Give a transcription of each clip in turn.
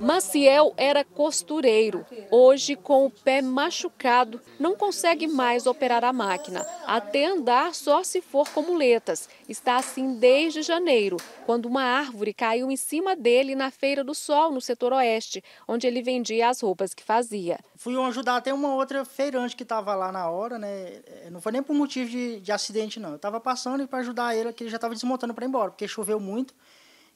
Maciel era costureiro. Hoje, com o pé machucado, não consegue mais operar a máquina. Até andar só se for com muletas. Está assim desde janeiro, quando uma árvore caiu em cima dele na Feira do Sol, no setor oeste, onde ele vendia as roupas que fazia. Fui ajudar até uma outra feirante que estava lá na hora, né? É, não foi nem por motivo de, de acidente, não. Eu estava passando e para ajudar ele, que ele já estava desmontando para ir embora, porque choveu muito.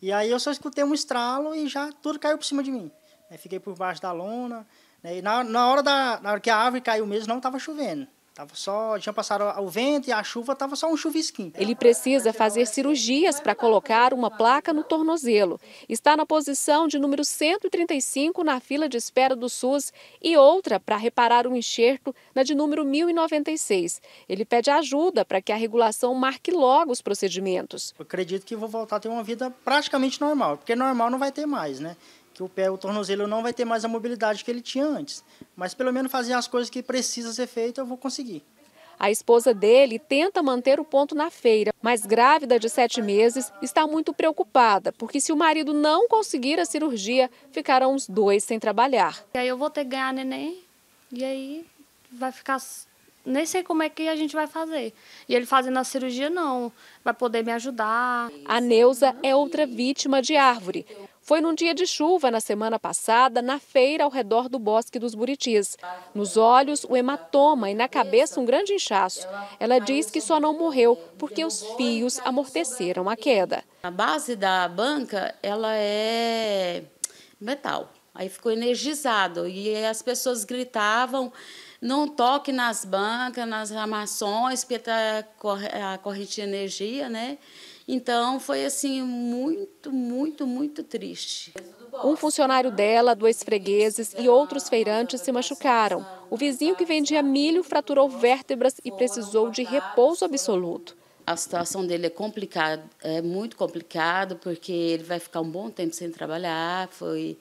E aí eu só escutei um estralo e já tudo caiu por cima de mim. Aí fiquei por baixo da lona. Né? E na, na hora da na hora que a árvore caiu mesmo, não estava chovendo. Tava só, tinha passado o vento e a chuva, tava só um chuvisquinho. Ele precisa fazer cirurgias para colocar uma placa no tornozelo. Está na posição de número 135 na fila de espera do SUS e outra para reparar um enxerto na de número 1096. Ele pede ajuda para que a regulação marque logo os procedimentos. Eu acredito que vou voltar a ter uma vida praticamente normal, porque normal não vai ter mais, né? que o pé, o tornozelo não vai ter mais a mobilidade que ele tinha antes, mas pelo menos fazer as coisas que precisam ser feitas, eu vou conseguir. A esposa dele tenta manter o ponto na feira, mas grávida de sete meses está muito preocupada, porque se o marido não conseguir a cirurgia, ficarão os dois sem trabalhar. E aí eu vou ter que ganhar neném e aí vai ficar. Nem sei como é que a gente vai fazer. E ele fazendo a cirurgia, não. Vai poder me ajudar. A Neuza é outra vítima de árvore. Foi num dia de chuva na semana passada, na feira ao redor do Bosque dos Buritis. Nos olhos, o hematoma e na cabeça um grande inchaço. Ela diz que só não morreu porque os fios amorteceram a queda. A base da banca, ela é metal. Aí ficou energizado e as pessoas gritavam, não toque nas bancas, nas armações, porque tá a corrente de energia, né? Então foi assim muito, muito, muito triste. Um funcionário dela, dois fregueses e outros feirantes se machucaram. O vizinho que vendia milho fraturou vértebras e precisou de repouso absoluto. A situação dele é complicada, é muito complicada, porque ele vai ficar um bom tempo sem trabalhar, foi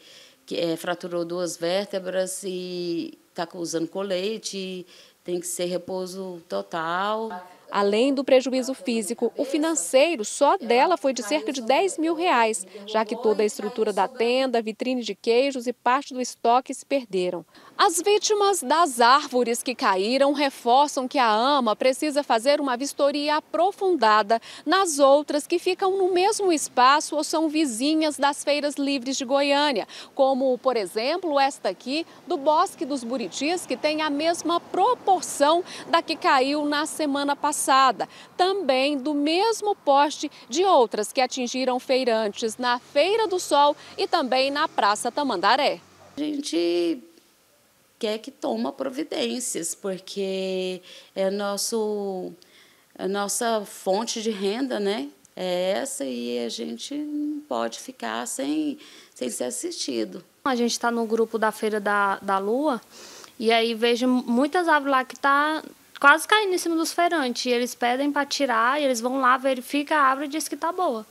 é, fraturou duas vértebras e está usando colete, tem que ser repouso total. Além do prejuízo físico, o financeiro só dela foi de cerca de 10 mil reais, já que toda a estrutura da tenda, vitrine de queijos e parte do estoque se perderam. As vítimas das árvores que caíram reforçam que a AMA precisa fazer uma vistoria aprofundada nas outras que ficam no mesmo espaço ou são vizinhas das feiras livres de Goiânia, como, por exemplo, esta aqui do Bosque dos Buritis, que tem a mesma proporção da que caiu na semana passada passada, também do mesmo poste de outras que atingiram feirantes na Feira do Sol e também na Praça Tamandaré. A gente quer que toma providências, porque é nosso a nossa fonte de renda, né? É essa e a gente não pode ficar sem, sem ser assistido. A gente está no grupo da Feira da, da Lua e aí vejo muitas aves lá que tá quase caindo em cima dos feirantes. E eles pedem para tirar, e eles vão lá, verificam, a árvore e diz que tá boa.